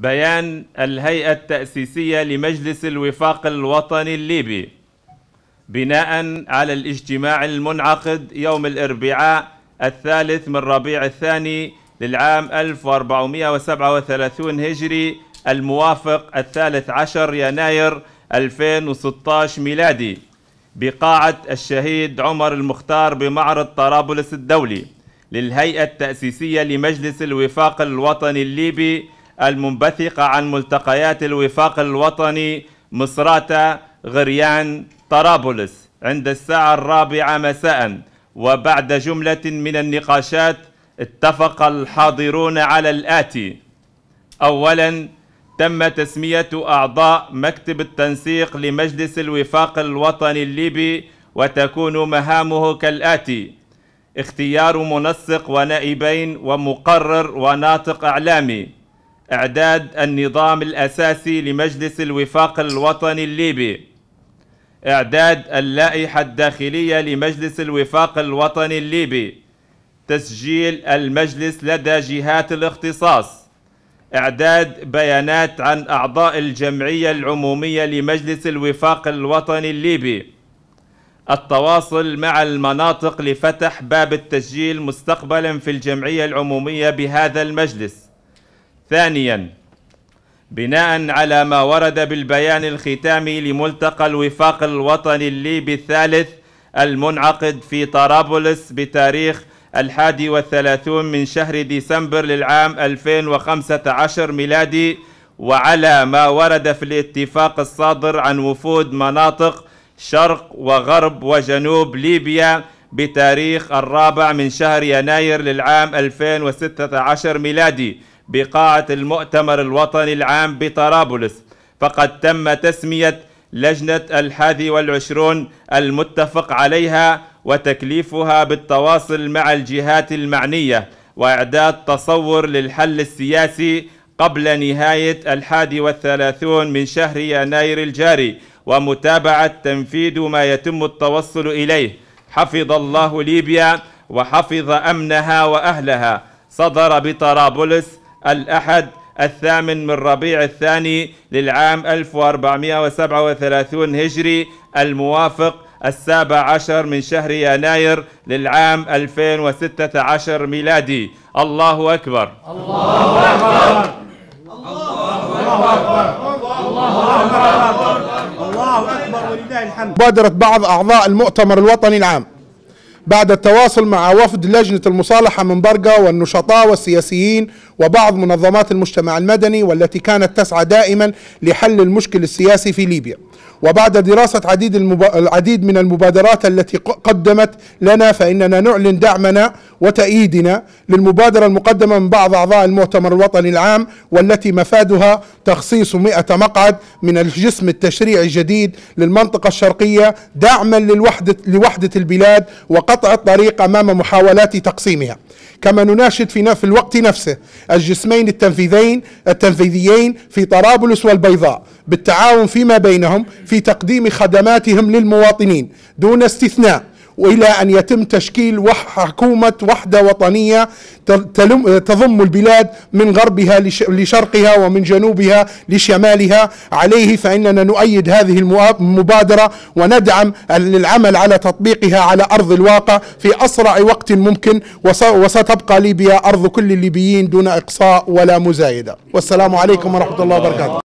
بيان الهيئة التأسيسية لمجلس الوفاق الوطني الليبي بناء على الاجتماع المنعقد يوم الأربعاء الثالث من ربيع الثاني للعام 1437 هجري الموافق الثالث عشر يناير 2016 ميلادي بقاعة الشهيد عمر المختار بمعرض طرابلس الدولي للهيئة التأسيسية لمجلس الوفاق الوطني الليبي المنبثقة عن ملتقيات الوفاق الوطني مصراتة غريان طرابلس عند الساعة الرابعة مساء وبعد جملة من النقاشات اتفق الحاضرون على الآتي أولا تم تسمية أعضاء مكتب التنسيق لمجلس الوفاق الوطني الليبي وتكون مهامه كالآتي اختيار منسق ونائبين ومقرر وناطق إعلامي إعداد النظام الأساسي لمجلس الوفاق الوطني الليبي إعداد اللائحة الداخلية لمجلس الوفاق الوطني الليبي تسجيل المجلس لدى جهات الاختصاص إعداد بيانات عن أعضاء الجمعية العمومية لمجلس الوفاق الوطني الليبي التواصل مع المناطق لفتح باب التسجيل مستقبلا في الجمعية العمومية بهذا المجلس ثانيا بناء على ما ورد بالبيان الختامي لملتقى الوفاق الوطني الليبي الثالث المنعقد في طرابلس بتاريخ الحادي والثلاثون من شهر ديسمبر للعام 2015 ميلادي وعلى ما ورد في الاتفاق الصادر عن وفود مناطق شرق وغرب وجنوب ليبيا بتاريخ الرابع من شهر يناير للعام 2016 ميلادي بقاعة المؤتمر الوطني العام بطرابلس فقد تم تسمية لجنة الحادي والعشرون المتفق عليها وتكليفها بالتواصل مع الجهات المعنية وإعداد تصور للحل السياسي قبل نهاية الحادي والثلاثون من شهر يناير الجاري ومتابعة تنفيذ ما يتم التوصل إليه حفظ الله ليبيا وحفظ أمنها وأهلها صدر بطرابلس الأحد الثامن من ربيع الثاني للعام 1437 هجري الموافق السابع عشر من شهر يناير للعام 2016 ميلادي الله أكبر الله أكبر الله أكبر الله أكبر الله أكبر ولله الحمد بادرت بعض أعضاء المؤتمر الوطني العام بعد التواصل مع وفد لجنة المصالحة من برقة والنشطاء والسياسيين وبعض منظمات المجتمع المدني والتي كانت تسعى دائما لحل المشكل السياسي في ليبيا وبعد دراسة عديد, المبا... العديد من المبادرات التي قدمت لنا فإننا نعلن دعمنا وتأييدنا للمبادرة المقدمة من بعض أعضاء المؤتمر الوطني العام والتي مفادها تخصيص 100 مقعد من الجسم التشريعي الجديد للمنطقة الشرقية دعما للوحدة لوحدة البلاد وقطع الطريق أمام محاولات تقسيمها كما نناشد في, في الوقت نفسه الجسمين التنفيذين التنفيذيين في طرابلس والبيضاء بالتعاون فيما بينهم في تقديم خدماتهم للمواطنين دون استثناء والى ان يتم تشكيل حكومه وحده وطنيه تضم البلاد من غربها لشرقها ومن جنوبها لشمالها عليه فاننا نؤيد هذه المبادره وندعم العمل على تطبيقها على ارض الواقع في اسرع وقت ممكن وستبقى ليبيا ارض كل الليبيين دون اقصاء ولا مزايده والسلام عليكم ورحمه الله وبركاته